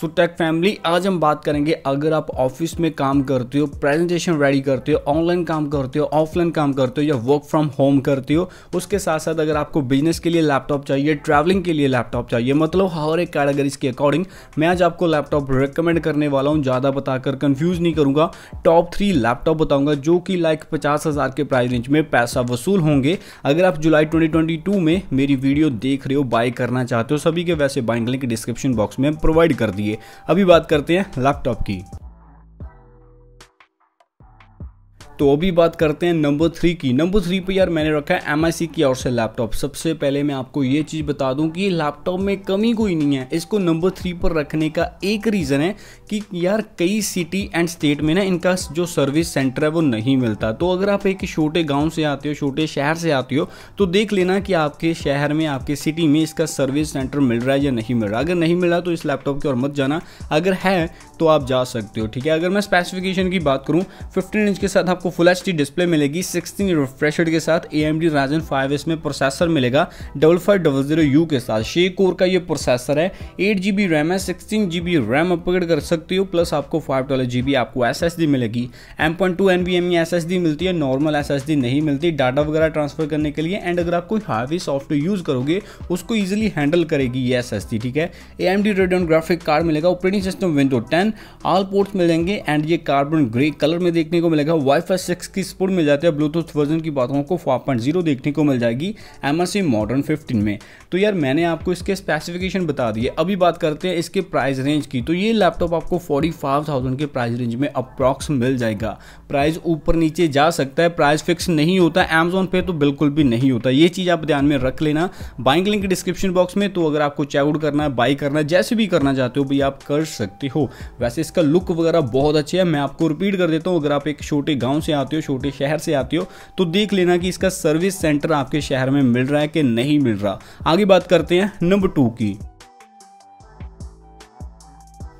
so take family आज हम बात करेंगे अगर आप ऑफिस में काम करते हो प्रेजेंटेशन रेडी करते हो ऑनलाइन काम करते हो ऑफलाइन काम करते हो या वर्क फ्रॉम होम करते हो उसके साथ साथ अगर आपको बिजनेस के लिए लैपटॉप चाहिए ट्रैवलिंग के लिए लैपटॉप चाहिए मतलब हर एक कैटेगरीज के अकॉर्डिंग मैं आज आपको लैपटॉप रिकमेंड करने वाला हूँ ज़्यादा बताकर कन्फ्यूज़ नहीं करूँगा टॉप थ्री लैपटॉप बताऊँगा जो कि लाइक पचास हज़ार के प्राइस रेंज में पैसा वसूल होंगे अगर आप जुलाई ट्वेंटी में मेरी वीडियो देख रहे हो बाय करना चाहते हो सभी के वैसे बाइंग लिंक डिस्क्रिप्शन बॉक्स में प्रोवाइड कर दिए चाहिए अभी बात करते हैं लैपटॉप की तो अभी बात करते हैं नंबर थ्री की नंबर थ्री पे यार मैंने रखा है एम आई सी की और से लैपटॉप सबसे पहले मैं आपको ये चीज़ बता दूं कि लैपटॉप में कमी कोई नहीं है इसको नंबर थ्री पर रखने का एक रीज़न है कि यार कई सिटी एंड स्टेट में ना इनका जो सर्विस सेंटर है वो नहीं मिलता तो अगर आप एक छोटे गाँव से आते हो छोटे शहर से आते हो तो देख लेना कि आपके शहर में आपके सिटी में इसका सर्विस सेंटर मिल रहा है या नहीं मिल रहा अगर नहीं मिल रहा तो इस लैपटॉप की और मत जाना अगर है तो आप जा सकते हो ठीक है अगर मैं स्पेसिफिकेशन की बात करूँ फिफ्टीन इंच के साथ आपको आपको फुल एच डिस्प्ले मिलेगी सिक्सटीन रिफ्रेश के साथ A M D Ryzen five इसमें प्रोसेसर मिलेगा double five double zero U के साथ शे कोर का ये प्रोसेसर है एट जी बी रैम है sixteen G B RAM upgrade कर सकते हो प्लस आपको फाइव ट्वेल्व जी बी आपको एस एस डी मिलेगी M point two N B M S S D मिलती है नॉर्मल एस एस डी नहीं मिलती डाटा वगैरह ट्रांसफर करने के लिए एंड अगर आप कोई हावी सॉफ्टवेयर यूज़ करोगे उसको ईजिली हैंडल करेगी ये एस एस डी ठीक है A M D Radeon graphic card मिलेगा operating system window ten all ports मिलेंगे एंड ये कार्बन ग्रे कलर में देखने को मिलेगा वाई का सिक्स की सपोर्ट मिल जाती है ब्लूटूथ वर्जन की बात को फोर पॉइंट जीरो देखने को मिल जाएगी एम एमआरसी मॉडर्न फिफ्टीन में तो यार मैंने आपको इसके स्पेसिफिकेशन बता दिए अभी बात करते हैं इसके प्राइस रेंज की तो ये लैपटॉप आपको फोर्टी फाइव थाउजेंड के प्राइस रेंज में अप्रॉक्स मिल जाएगा प्राइस ऊपर नीचे जा सकता है प्राइस फिक्स नहीं होता अमेजोन पे तो बिल्कुल भी नहीं होता ये चीज़ आप ध्यान में रख लेना बाइंग लिंक डिस्क्रिप्शन बॉक्स में तो अगर आपको चेकआउट करना है बाई करना है जैसे भी करना चाहते हो भाई आप कर सकते हो वैसे इसका लुक वगैरह बहुत अच्छी है मैं आपको रिपीट कर देता हूँ अगर आप एक छोटे गाँव से आते हो छोटे शहर से आते हो तो देख लेना कि इसका सर्विस सेंटर आपके शहर में मिल रहा है कि नहीं मिल रहा आगे बात करते हैं नंबर टू की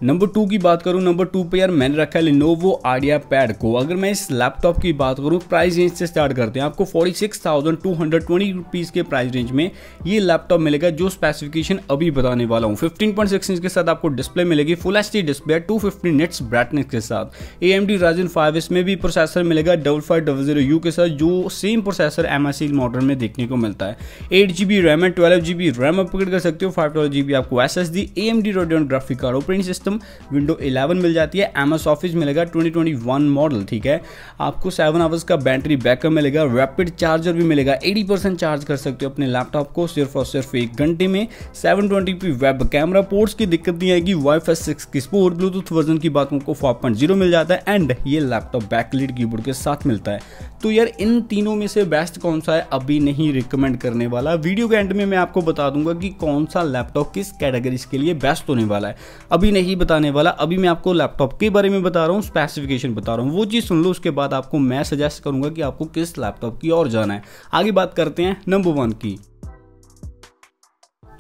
नंबर टू की बात करूं नंबर टू पे यार मैंने रखा है लिनोवो आइडिया पैड को अगर मैं इस लैपटॉप की बात करूं प्राइस रेंज से स्टार्ट करते हैं आपको 46,220 रुपीस के प्राइस रेंज में ये लैपटॉप मिलेगा जो स्पेसिफिकेशन अभी बताने वाला हूं 15.6 इंच के साथ आपको डिस्प्ले मिलेगी full H display fifty nits brightness के साथ A M D Ryzen five इसमें भी प्रोसेसर मिलेगा double five double zero U के साथ जो same processor M I model में देखने को मिलता है eight G B RAM and twelve G B RAM upgrade कर सकते हो फाइव ट्वेल्व जी बी आपको S S D A M D graphic card operating system system window 11 मिल जाती है एम ऑफिस मिलेगा 2021 मॉडल ठीक है आपको सेवन आवर्स का बैटरी बैकअप मिलेगा रैपिड चार्जर भी मिलेगा 80 परसेंट चार्ज कर सकते हो अपने लैपटॉप को सिर्फ और सिर्फ एक घंटे में सेवन वेब कैमरा पोर्ट्स की दिक्कत नहीं आएगी वाई फाई सिक्स की स्पोर ब्लूटूथ वर्जन की बात उनको फोर मिल जाता है एंड ये लैपटॉप बैकलीड कीबोर्ड के साथ मिलता है तो यार इन तीनों में से बेस्ट कौन सा है अभी नहीं रिकमेंड करने वाला वीडियो के एंड में मैं आपको बता दूंगा कि कौन सा लैपटॉप किस कैटेगरी के लिए बेस्ट होने वाला है अभी नहीं नहीं बताने वाला अभी मैं आपको लैपटॉप के बारे में बता रहा हूँ स्पेसिफिकेशन बता रहा हूँ वो चीज़ सुन लो उसके बाद आपको मैं सजेस्ट करूँगा कि आपको किस लैपटॉप की और जाना है आगे बात करते हैं नंबर वन की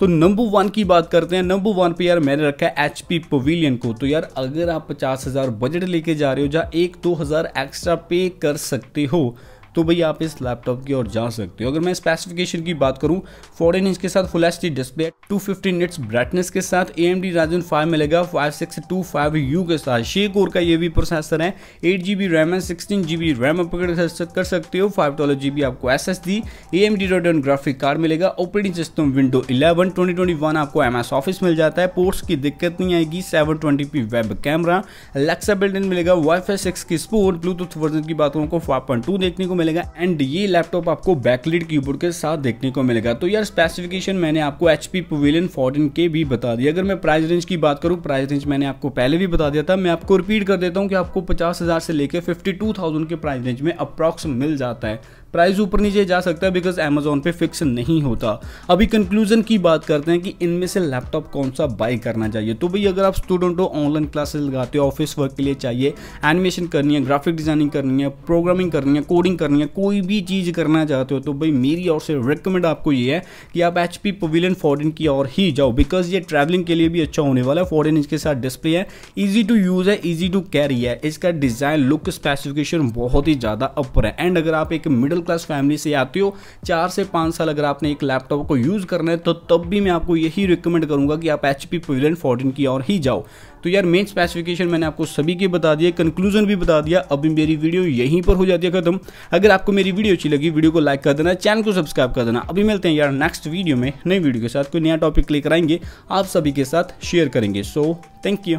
तो नंबर वन की बात करते हैं नंबर वन पे यार मैंने रखा है एच पी पवेलियन को तो यार अगर आप पचास हज़ार बजट लेके जा रहे हो जहाँ एक दो हज़ार एक्स्ट्रा पे कर सकते हो तो भाई आप इस लैपटॉप की ओर जा सकते हो अगर मैं स्पेसिफिकेशन की बात करूँ फोर्टीन इंच के साथ full H display two fifty nits brightness के साथ A M D Ryzen five मिलेगा five six two five U के साथ शे कोर का ये भी प्रोसेसर है एट जी बी रैम है sixteen G B RAM upgrade कर सकते हो फाइव ट्वेल्व जी बी आपको S S D A M D Radeon graphic card मिलेगा operating system window eleven twenty twenty one आपको एम एस ऑफिस मिल जाता है पोर्ट्स की दिक्कत नहीं आएगी seven twenty P web camera Alexa building मिलेगा वाई फाई सिक्स की स्पोर्ट ब्लूटूथ वर्जन की बात करूँ को फाइव पॉइंट टू देखने को मिलेगा मिलेगा एंड ये लैपटॉप आपको बैकलिड कीबोर्ड के साथ देखने को मिलेगा तो यार स्पेसिफिकेशन मैंने आपको एच पी फोर्टीन के भी बता दिया अगर मैं प्राइस रेंज की बात करूँ प्राइस रेंज मैंने आपको पहले भी बता दिया था मैं आपको रिपीट कर देता हूँ कि आपको पचास से लेकर फिफ्टी के प्राइस रेंज में अप्रॉक्स मिल जाता है प्राइस ऊपर नीचे जा सकता है बिकॉज अमेजोन पे फिक्स नहीं होता अभी कंक्लूजन की बात करते हैं कि इनमें से लैपटॉप कौन सा बाई करना चाहिए तो भाई अगर आप स्टूडेंट हो ऑनलाइन क्लासेस लगाते हो ऑफिस वर्क के लिए चाहिए एनिमेशन करनी है ग्राफिक डिजाइनिंग करनी है प्रोग्रामिंग करनी है कोडिंग करनी है कोई भी चीज़ करना चाहते हो तो भाई मेरी और से रिकमेंड आपको ये है कि आप एच पी पवेलियन फॉरिन की और ही जाओ बिकॉज ये ट्रैवलिंग के लिए भी अच्छा होने वाला है फॉर इंच के साथ डिस्प्ले है ईजी टू यूज़ है ईजी टू कैरी है इसका डिज़ाइन लुक स्पेसिफिकेशन बहुत ही ज़्यादा अपर है एंड अगर आप एक मिडिल क्लास फैमिली से आते हो चार से पाँच साल अगर आपने एक लैपटॉप को यूज़ करना है तो तब भी मैं आपको यही रिकमेंड करूँगा कि आप एच पी पवेलियन फोर्टीन की और ही जाओ तो यार मेन स्पेसिफिकेशन मैंने आपको सभी के बता दिए कंक्लूजन भी बता दिया अभी मेरी वीडियो यहीं पर हो जाती है खत्म अगर आपको मेरी वीडियो अच्छी लगी वीडियो को लाइक कर देना चैनल को सब्सक्राइब कर देना अभी मिलते हैं यार नेक्स्ट वीडियो में नई वीडियो के साथ कोई नया टॉपिक लेकर आएंगे आप सभी के साथ शेयर करेंगे सो थैंक यू